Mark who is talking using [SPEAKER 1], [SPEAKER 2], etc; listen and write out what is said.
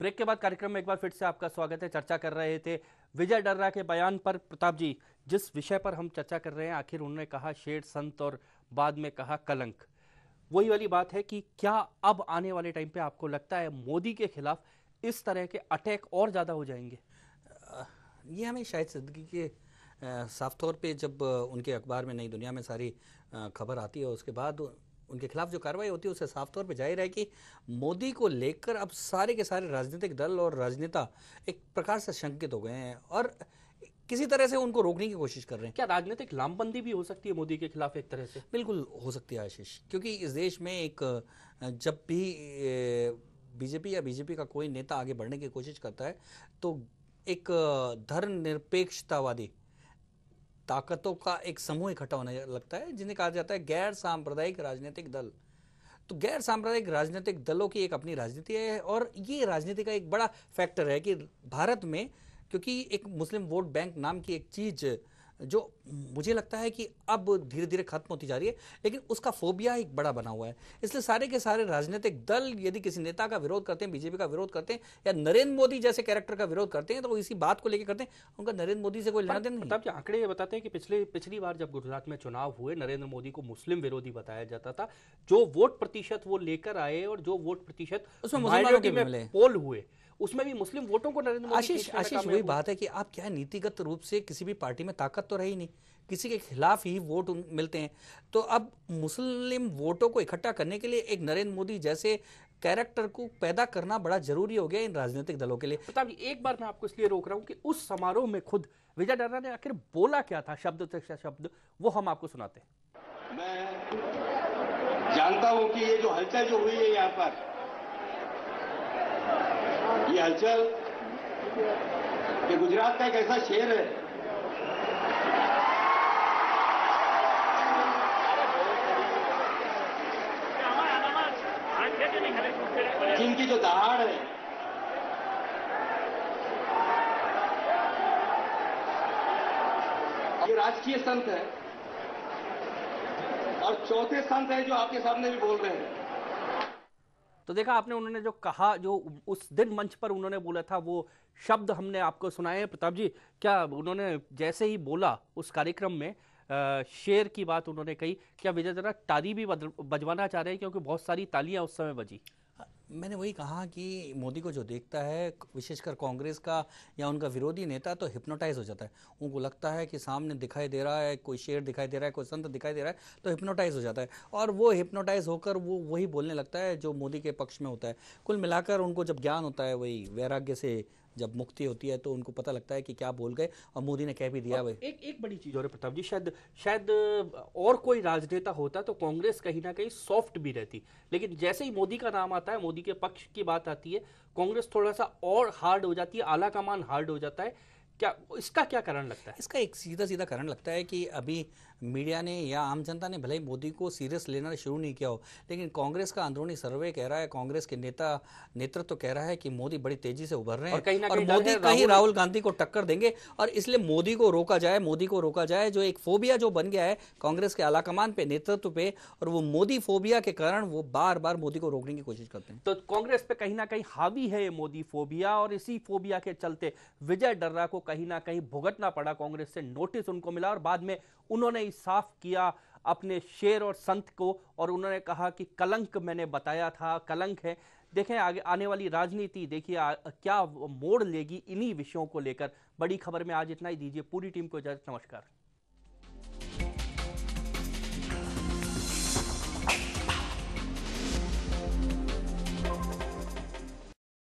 [SPEAKER 1] break के बाद कार्यक्रम में एक बार फिर से आपका स्वागत है चर्चा कर रहे थे विजय डर्रा के बयान पर प्रताप जी जिस विषय पर हम चर्चा कर रहे हैं आखिर उन्होंने कहा शेर संत और बाद में कहा कलंक वही वाली बात है कि क्या अब आने वाले टाइम पे आपको लगता है मोदी के खिलाफ इस तरह के अटैक और ज़्यादा हो जाएंगे ये हमें शायद सिद्दगी के साफ तौर पे जब उनके अखबार में नई दुनिया में सारी खबर आती है उसके बाद उनके खिलाफ जो कार्रवाई होती है उससे साफ तौर पर जाहिर है कि मोदी को लेकर अब सारे के सारे राजनीतिक दल और राजनेता एक प्रकार से शंकित हो गए हैं और किसी तरह से उनको रोकने की कोशिश कर रहे हैं क्या राजनीतिक लामबंदी भी हो सकती है मोदी के खिलाफ एक तरह से बिल्कुल हो सकती है आशीष क्योंकि इस देश में एक जब भी बीजेपी या बीजेपी का कोई नेता आगे बढ़ने की कोशिश करता है तो एक धर्मनिरपेक्षतावादी ताकतों का एक समूह इकट्ठा होने लगता है जिन्हें कहा जाता है गैर सांप्रदायिक राजनीतिक दल तो गैर सांप्रदायिक राजनीतिक दलों की एक अपनी राजनीति है और ये राजनीति का एक बड़ा फैक्टर है कि भारत में क्योंकि एक मुस्लिम वोट बैंक नाम की एक चीज़ जो मुझे लगता है कि अब धीरे धीरे खत्म होती जा रही है लेकिन उसका फोबिया एक बड़ा बना हुआ है इसलिए सारे के सारे राजनीतिक दल यदि किसी नेता का विरोध करते हैं बीजेपी का विरोध करते हैं या नरेंद्र मोदी जैसे कैरेक्टर का विरोध करते हैं तो वो इसी बात को लेकर करते हैं उनका नरेंद्र मोदी से कोई लेना देना नहीं जी आंकड़े ये बताते हैं कि पिछले पिछली बार जब गुजरात में चुनाव हुए नरेंद्र मोदी को मुस्लिम विरोधी बताया जाता था जो वोट प्रतिशत वो लेकर आए और जो वोट प्रतिशत उसमें मुसलमानों के मिले पोल हुए उसमें भी मुस्लिम वोटों को नरेंद्र मोदी आशीष आशीष वही बात है कि आप क्या नीतिगत रूप से किसी भी पार्टी में ताकत तो रही नहीं किसी के खिलाफ ही वोट मिलते हैं तो अब मुस्लिम वोटों को इकट्ठा करने के लिए एक नरेंद्र मोदी जैसे कैरेक्टर को पैदा करना बड़ा जरूरी हो गया इन राजनीतिक दलों के लिए प्रताप जी एक बार मैं आपको इसलिए रोक रहा हूँ कि उस समारोह में खुद विजय डर्रा ने आखिर बोला क्या था शब्द से शब्द वो हम आपको सुनाते हैं मैं जानता हूँ कि ये जो हलचल जो हुई है यहाँ पर ये हलचल गुजरात का एक ऐसा शेर है जिनकी जो दहाड़ है ये राजकीय संत है और चौथे संत है जो आपके सामने भी बोल रहे हैं तो देखा आपने उन्होंने जो कहा जो उस दिन मंच पर उन्होंने बोला था वो शब्द हमने आपको सुनाए प्रताप जी क्या उन्होंने जैसे ही बोला उस कार्यक्रम में शेर की बात उन्होंने कही क्या विजय जरा ताली भी बजवाना चाह रहे हैं क्योंकि बहुत सारी तालियां उस समय बजी मैंने वही कहा कि मोदी को जो देखता है विशेषकर कांग्रेस का या उनका विरोधी नेता तो हिप्नोटाइज हो जाता है उनको लगता है कि सामने दिखाई दे रहा है कोई शेर दिखाई दे रहा है कोई संत दिखाई दे रहा है तो हिप्नोटाइज हो जाता है और वो हिप्नोटाइज होकर वो वही बोलने लगता है जो मोदी के पक्ष में होता है कुल मिलाकर उनको जब ज्ञान होता है वही वैराग्य से जब मुक्ति होती है तो उनको पता लगता है कि क्या बोल गए और मोदी ने कह भी दिया भाई एक एक बड़ी चीज़ और प्रताप जी शायद शायद और कोई राजनेता होता तो कांग्रेस कहीं ना कहीं सॉफ्ट भी रहती लेकिन जैसे ही मोदी का नाम आता है मोदी के पक्ष की बात आती है कांग्रेस थोड़ा सा और हार्ड हो जाती है आला कमान हार्ड हो जाता है क्या इसका क्या कारण लगता है इसका एक सीधा सीधा कारण लगता है कि अभी मीडिया ने या आम जनता ने भले ही मोदी को सीरियस लेना शुरू नहीं किया हो लेकिन कांग्रेस का अंदरूनी सर्वे कह रहा है कांग्रेस के नेता नेतृत्व तो कह रहा है कि मोदी बड़ी तेजी से उभर रहे हैं और, कहीं ना और कहीं मोदी कहीं राहुल गांधी को टक्कर देंगे और इसलिए मोदी को रोका जाए मोदी को रोका जाए जो एक फोबिया जो बन गया है कांग्रेस के आलाकमान पे नेतृत्व पे और वो मोदी फोबिया के कारण वो बार बार मोदी को रोकने की कोशिश करते हैं तो कांग्रेस पे कहीं ना कहीं हावी है मोदी फोबिया और इसी फोबिया के चलते विजय डर्रा को कहीं ना कहीं भुगतना पड़ा कांग्रेस से नोटिस उनको मिला और बाद में उन्होंने ही साफ किया अपने शेर और संत को और उन्होंने कहा कि कलंक मैंने बताया था कलंक है देखें आगे आने वाली राजनीति देखिए क्या मोड़ लेगी इन्हीं विषयों को लेकर बड़ी खबर में आज इतना ही दीजिए पूरी टीम को इजाजत नमस्कार